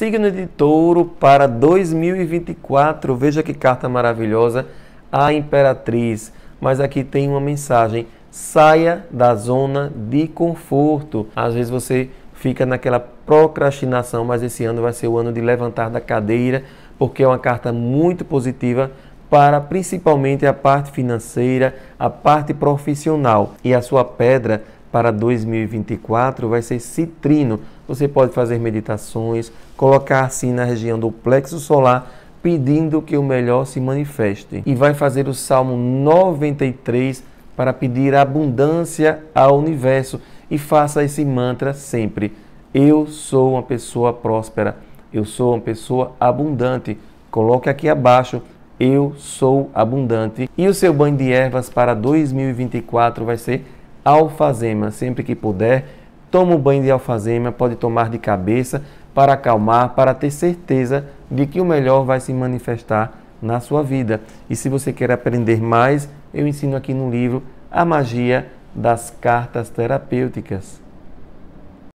signo de touro para 2024. Veja que carta maravilhosa, a Imperatriz. Mas aqui tem uma mensagem: saia da zona de conforto. Às vezes você fica naquela procrastinação, mas esse ano vai ser o ano de levantar da cadeira, porque é uma carta muito positiva para principalmente a parte financeira, a parte profissional. E a sua pedra para 2024 vai ser citrino. Você pode fazer meditações, colocar assim na região do plexo solar, pedindo que o melhor se manifeste. E vai fazer o Salmo 93 para pedir abundância ao universo. E faça esse mantra sempre. Eu sou uma pessoa próspera. Eu sou uma pessoa abundante. Coloque aqui abaixo. Eu sou abundante. E o seu banho de ervas para 2024 vai ser alfazema, sempre que puder, toma um banho de alfazema, pode tomar de cabeça para acalmar, para ter certeza de que o melhor vai se manifestar na sua vida. E se você quer aprender mais, eu ensino aqui no livro A Magia das Cartas Terapêuticas.